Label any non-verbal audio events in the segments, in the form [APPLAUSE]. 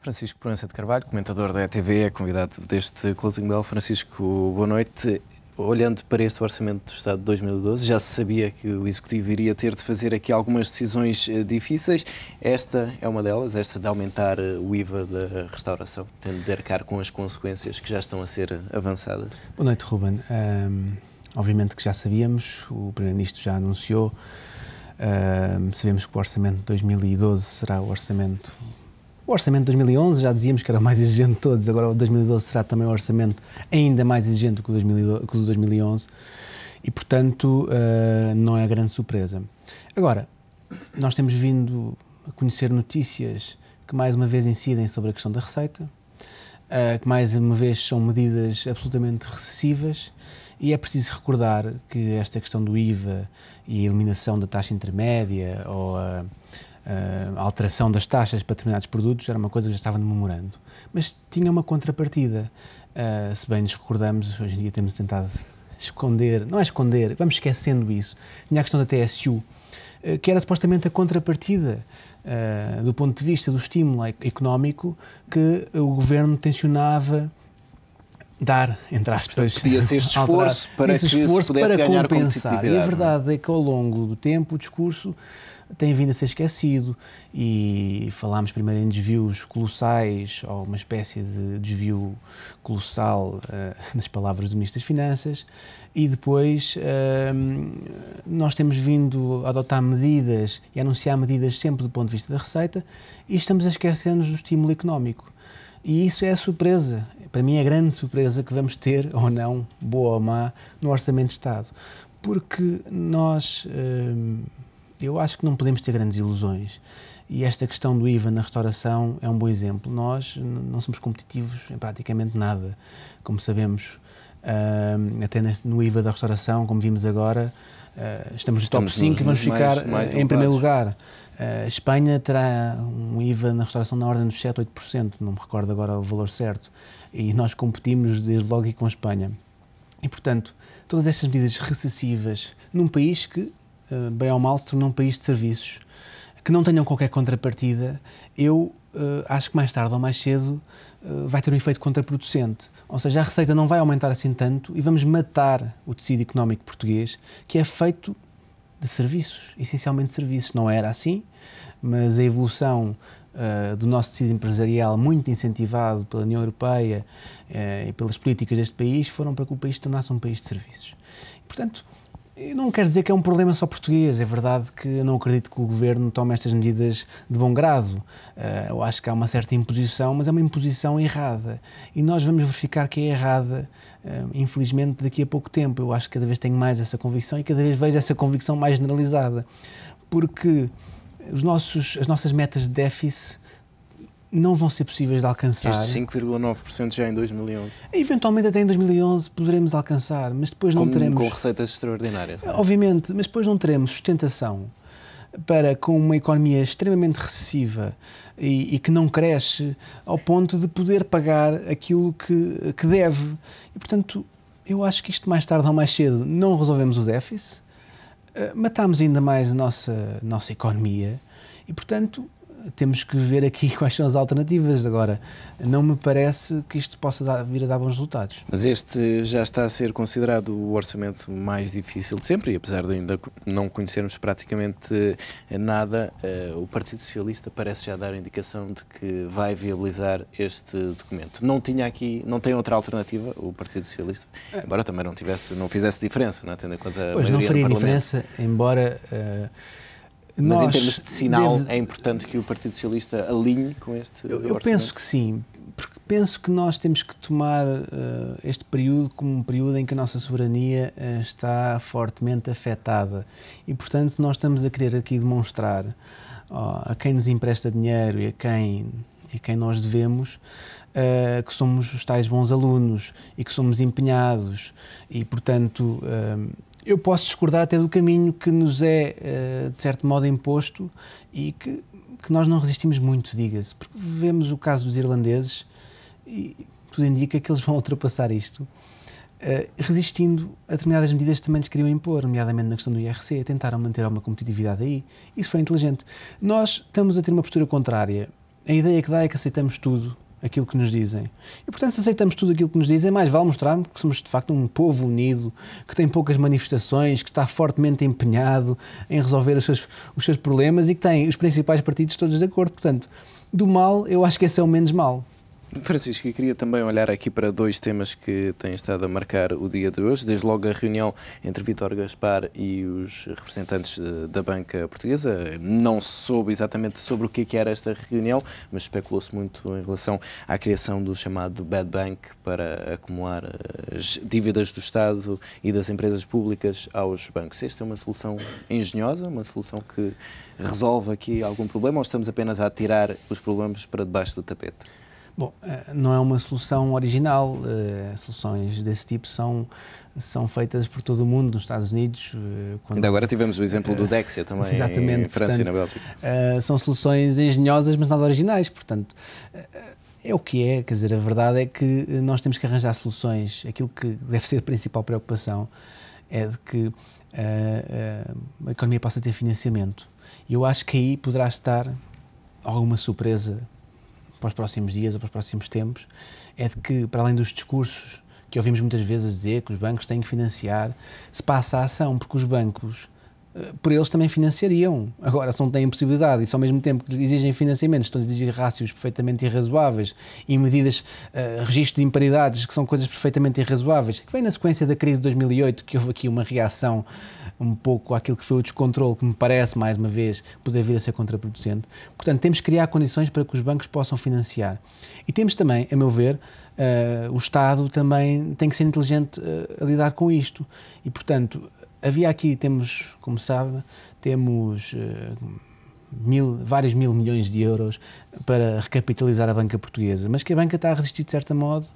Francisco Proença de Carvalho, comentador da ETV, é convidado deste Closing Bell. Francisco, boa noite. Olhando para este Orçamento do Estado de 2012, já se sabia que o Executivo iria ter de fazer aqui algumas decisões eh, difíceis. Esta é uma delas, esta de aumentar eh, o IVA da restauração, tendo de arcar com as consequências que já estão a ser eh, avançadas. Boa noite, Ruben. Um, obviamente que já sabíamos, o Primeiro-Ministro já anunciou. Um, sabemos que o Orçamento de 2012 será o Orçamento o orçamento de 2011 já dizíamos que era o mais exigente de todos, agora o 2012 será também um orçamento ainda mais exigente do que o, 2011 e, portanto, eh, não é grande surpresa. Agora, nós temos vindo a conhecer notícias que mais uma vez incidem sobre a questão da receita, eh, que mais uma vez são medidas absolutamente recessivas e é preciso recordar que esta questão do IVA e a eliminação da taxa intermédia ou a, ah, a alteração das taxas para determinados produtos era uma coisa que já estava no memorando. Mas tinha uma contrapartida. Uh, se bem nos recordamos, hoje em dia temos tentado esconder, não é esconder, vamos esquecendo isso. Tinha a questão da TSU, uh, ah, que era supostamente a contrapartida uh, do ponto de vista do estímulo económico que o governo tensionava dar, entre aspas, podia ser este esforço para que esforço pudesse para ganhar compensar. E a é? verdade é que ao longo do tempo o discurso tem vindo a ser esquecido e falámos primeiro em desvios colossais ou uma espécie de desvio colossal uh, [LAUGHS] nas palavras do Ministro das Finanças e depois uh, nós temos vindo a adotar medidas e anunciar medidas sempre do ponto de vista da receita e estamos a esquecer-nos do estímulo económico. E isso é a surpresa, para mim é a grande surpresa que vamos ter, [LAUGHS] ou não, boa ou má, no Orçamento de Estado. Porque nós... Uh, eu acho que não podemos ter grandes ilusões. E esta questão do IVA na restauração é um bom exemplo. Nós não somos competitivos em praticamente nada, como sabemos. Uh, até no IVA da restauração, como vimos agora, uh, estamos no top 5 e vamos ficar mais, ah, mais em primeiro lugar. Uh, Espanha terá um IVA na restauração na ordem dos 7, 8%, não me recordo agora o valor certo, e nós competimos desde logo com a Espanha. E, portanto, todas estas medidas recessivas num país que eh, bem ou mal, se tornou um país de serviços que não tenham qualquer contrapartida, eu uh, acho que mais tarde ou mais cedo uh, vai ter um efeito contraproducente. Ou seja, a receita não vai aumentar assim tanto e vamos matar o tecido económico português, que é feito de serviços, essencialmente serviços. Não era assim, mas a evolução uh, do nosso tecido empresarial, muito incentivado pela União Europeia e pelas políticas deste país, foram para que o país tornasse um país de serviços. E, portanto, não quer dizer que é um problema só português, é verdade que não acredito que o governo tome estas medidas de bom grado. Eh, eu acho que há uma certa imposição, mas é uma imposição errada. E nós vamos verificar que é errada, eh, infelizmente, daqui a pouco tempo. Eu acho que cada vez tenho mais essa convicção e cada vez vejo essa convicção mais generalizada. Porque os nossos, as nossas metas de déficit não vão ser possíveis de alcançar. Este 5,9% já é em 2011. Eventualmente até em 2011 poderemos alcançar, mas depois não com, teremos... Com receitas extraordinárias. Obviamente, mas depois não teremos sustentação para com uma economia extremamente recessiva e, e, que não cresce ao ponto de poder pagar aquilo que, que deve. E, portanto, eu acho que isto mais tarde ou mais cedo não resolvemos o déficit, eh, matamos ainda mais a nossa, nossa economia e, portanto, temos que ver aqui [LAUGHS] quais são as alternativas. Agora, não me parece que isto possa dar, vir a dar bons resultados. Mas este já está a ser considerado o orçamento mais difícil de sempre, e apesar de ainda não conhecermos praticamente eh, nada, eh, o Partido Socialista parece já dar indicação de que vai viabilizar este documento. Não tinha aqui, não tem outra alternativa, o Partido Socialista, ah. embora também não tivesse, não fizesse diferença, não é? tendo em conta a Pois não faria diferença, embora. Uh, mas em termos de sinal, deve... é importante que o Partido Socialista alinhe com este. Eu, eu penso que sim, porque penso que nós temos que tomar uh, este período como um período em que a nossa soberania uh, está fortemente afetada e, portanto, nós estamos a querer aqui demonstrar a quem nos empresta dinheiro e a quem, a quem nós devemos uh, que somos os tais bons alunos e que somos empenhados e, portanto eu posso discordar até do caminho que nos é, eh, de certo modo, imposto e que, que nós não resistimos muito, diga-se. Porque vemos o caso dos irlandeses e tudo indica que eles vão [LAUGHS] ultrapassar isto, eh, resistindo a determinadas medidas que também lhes queriam impor, nomeadamente na questão do IRC, tentaram manter alguma competitividade aí. Isso foi inteligente. Nós estamos a ter uma postura contrária. A ideia que dá é que aceitamos tudo aquilo que nos dizem. E, portanto, se aceitamos tudo aquilo que nos dizem, mais vale mostrar que somos, de facto, um povo unido, que tem poucas manifestações, que está fortemente empenhado em resolver os seus, os seus problemas e que tem os principais partidos todos de acordo. Portanto, do mal, eu acho que esse é o menos mal. Francisco, eu queria também olhar aqui para dois temas que têm estado a marcar o dia de hoje, desde logo a reunião entre Vítor Gaspar e os representantes da banca portuguesa. Não se soube exatamente sobre o é que era esta reunião, mas especulou-se muito em relação à criação do chamado Bad Bank para acumular as eh, dívidas do Estado e das empresas públicas aos bancos. Esta é uma solução engenhosa, uma solução que resolve aqui algum problema ou estamos apenas a tirar os problemas para debaixo do tapete? Bom, eh, não é uma solução original. Eh, soluções desse tipo são, são feitas por todo o mundo, nos Estados Unidos. Eh, quando... Ainda agora tivemos o exemplo do Dexia também, [LAUGHS] Exatamente, em França portanto, e na Bélgica. São soluções engenhosas, mas nada originais. Portanto, é o que é. Quer dizer, a verdade é que nós temos que arranjar soluções. Aquilo que deve ser a principal preocupação é de que a, a economia possa ter financiamento. Eu acho que aí poderá estar alguma surpresa para os próximos dias ou para os próximos tempos, é de que, para além dos discursos que ouvimos muitas vezes dizer que os bancos têm que financiar, se passa a ação, porque os bancos eh, por eles também financiariam. Agora, se não têm possibilidade e se ao mesmo tempo que exigem financiamentos, estão a exigir rácios perfeitamente irrazoáveis e medidas, uh, registro de imparidades que são coisas perfeitamente irrazoáveis, que vem na sequência da crise de 2008, que houve aqui uma reação um pouco àquilo que foi o descontrole, que me parece, mais uma vez, poder vir a ser contraproducente. Portanto, temos que criar condições para que os bancos possam financiar. E temos também, a meu ver, uh, o Estado também tem que ser inteligente uh, a lidar com isto. E, portanto, havia aqui, temos, como sabe, temos eh, mil, vários mil milhões de euros para recapitalizar a banca portuguesa, mas que a banca está a resistir de certo modo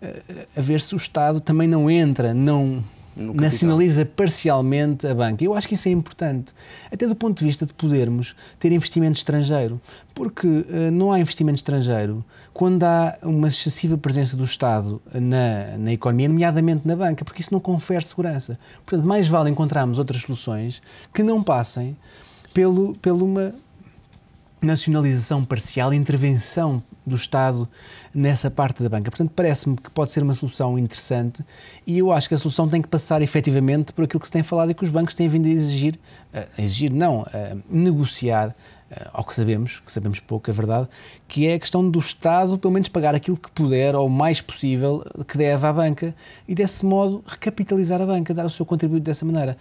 eh, a ver se o Estado também não entra, não nacionaliza parcialmente a banca. Eu acho que isso é importante, até do ponto de vista de podermos ter investimento estrangeiro, porque uh, não há investimento estrangeiro quando há uma excessiva presença do Estado na, na economia, nomeadamente na banca, porque isso não confere segurança. Portanto, mais vale encontrarmos outras soluções que não passem pelo, pelo uma nacionalização parcial, intervenção do Estado nessa parte da banca. Portanto, parece-me que pode ser uma solução interessante e eu acho que a solução tem que passar efetivamente por aquilo que se tem falado e que os bancos têm vindo a exigir, a exigir não, a negociar eh, ao que sabemos, que sabemos pouco, é verdade, que é a questão do Estado, pelo menos, pagar aquilo que puder ou o mais possível que deve à banca e, desse modo, recapitalizar a banca, dar o seu contributo dessa maneira.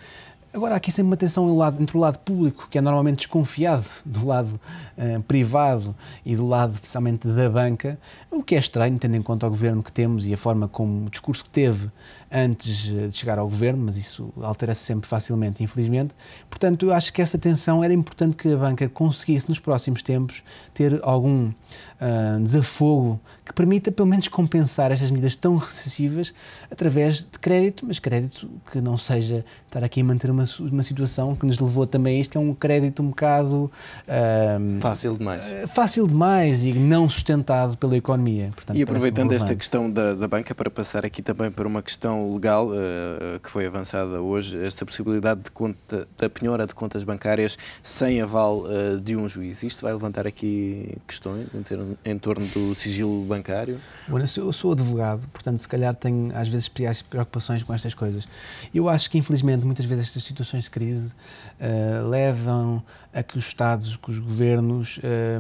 Agora, há aqui sempre uma tensão entre o lado público, que é normalmente desconfiado, do lado uh, privado e do lado, precisamente, da banca, o que é estranho, tendo em conta o governo que temos e a forma como o discurso que teve antes eh, de chegar ao governo, mas isso altera-se sempre facilmente, infelizmente. Portanto, eu acho que essa tensão era importante que a banca conseguisse, nos próximos tempos, ter algum uh, desafogo que permita, pelo menos, compensar estas medidas tão recessivas através de crédito, mas crédito que não seja estar aqui a manter uma uma, situação que nos levou também a isto, que é um crédito um bocado. Um, fácil demais. Eh, fácil demais e não sustentado pela economia. Portanto, e aproveitando esta questão da, da, banca, para passar aqui também para uma questão legal uh, que foi avançada hoje, esta possibilidade de conta, da penhora de contas bancárias sem aval uh, de um juiz. Isto vai levantar aqui questões em, ter, em torno do sigilo bancário? Bom, eu sou, eu sou advogado, portanto, se calhar tenho às vezes especiais preocupações com estas coisas. Eu acho que, infelizmente, muitas vezes estas situações de crise eh, levam a que os Estados, que os governos eh,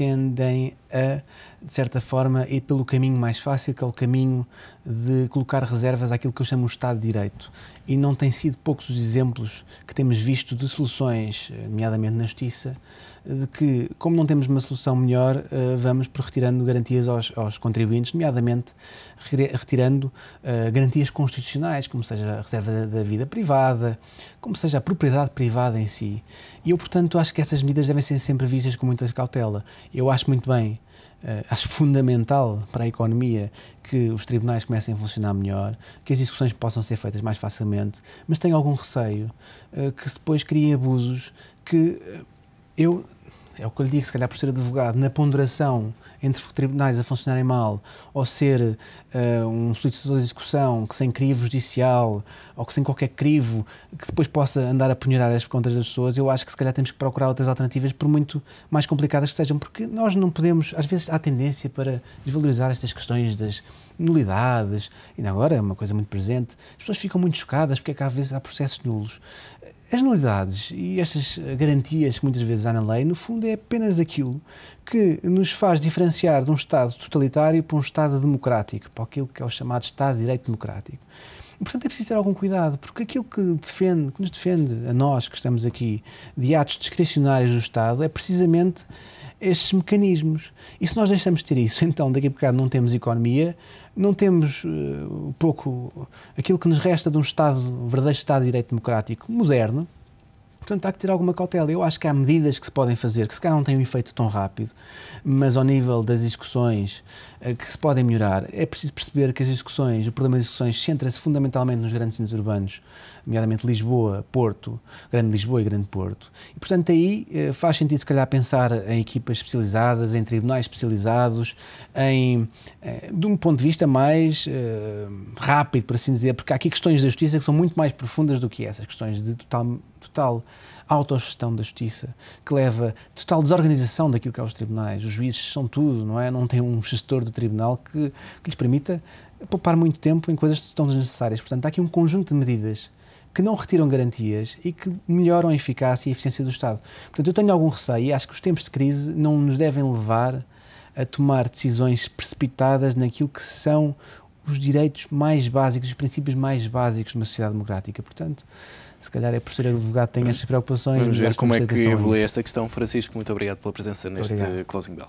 tendem a, de certa forma, ir pelo caminho mais fácil, que é o caminho de colocar reservas àquilo que eu chamo o Estado de Direito. E não têm sido poucos os exemplos que temos visto de soluções, nomeadamente na Justiça, de que, como não temos uma solução melhor, eh, vamos por retirando garantias aos, aos contribuintes, nomeadamente retirando eh, garantias constitucionais, como seja a reserva da, da vida privada, como seja a propriedade privada em si. E eu, portanto, acho que essas medidas devem ser sempre vistas com muita cautela. Eu acho muito bem, uh, acho fundamental para a economia que os tribunais comecem a funcionar melhor, que as discussões possam ser feitas mais facilmente, mas tenho algum receio uh, que depois criem abusos que eh, eu é o que eu lhe digo, se calhar por ser advogado, na ponderação entre tribunais a funcionarem mal ou ser uh, um solicitador de execução que sem crivo judicial ou que sem qualquer crivo que depois possa andar a punhar as contas das pessoas, eu acho que se calhar temos que procurar outras alternativas, por muito mais complicadas que sejam, porque nós não podemos, às vezes há tendência para desvalorizar estas questões das nulidades, ainda agora é uma coisa muito presente, as pessoas ficam muito chocadas porque é que às vezes há processos nulos as nulidades e estas garantias que muitas vezes há na lei, no fundo, é apenas aquilo que nos faz diferenciar de um Estado totalitário para um Estado democrático, para aquilo que é o chamado Estado de Direito Democrático. E, portanto, é preciso ter algum cuidado, porque aquilo que, defende, que nos defende a nós que estamos aqui de atos discricionários do Estado é precisamente estes mecanismos. E se nós deixamos de ter isso, [LAUGHS] então daqui a bocado não temos economia, não temos uh, pouco aquilo que nos resta de um Estado, um verdadeiro Estado de Direito Democrático moderno, portanto há que ter alguma cautela. Eu acho que há medidas que se podem fazer, que se calhar não têm um efeito tão rápido, mas ao nível das execuções eh, que se podem melhorar, é preciso perceber que as execuções, o problema das execuções centra-se fundamentalmente nos grandes centros urbanos, nomeadamente Lisboa, Porto, Grande Lisboa e Grande Porto. E, portanto, aí eh, faz sentido, se calhar, pensar em equipas especializadas, em tribunais especializados, em, eh, de um ponto de vista mais rápido, por assim dizer, porque há aqui questões da justiça que são muito mais profundas do que essas questões de total total autogestão da justiça, que leva total desorganização daquilo que é os tribunais. Os juízes são tudo, não é? Não tem um gestor do tribunal que, que lhes permita poupar muito tempo em coisas que estão desnecessárias. Portanto, há aqui um conjunto de medidas que não retiram garantias e que melhoram a eficácia e a eficiência do Estado. Portanto, eu tenho algum receio e acho que os tempos de crise não nos devem levar a tomar decisões precipitadas naquilo que são os direitos mais básicos, os princípios mais básicos de uma sociedade democrática. Portanto, se calhar é por ser advogado tem estas preocupações. Vamos ver é como é que evolui esta questão. Francisco, muito obrigado pela presença neste obrigado. Closing Bell.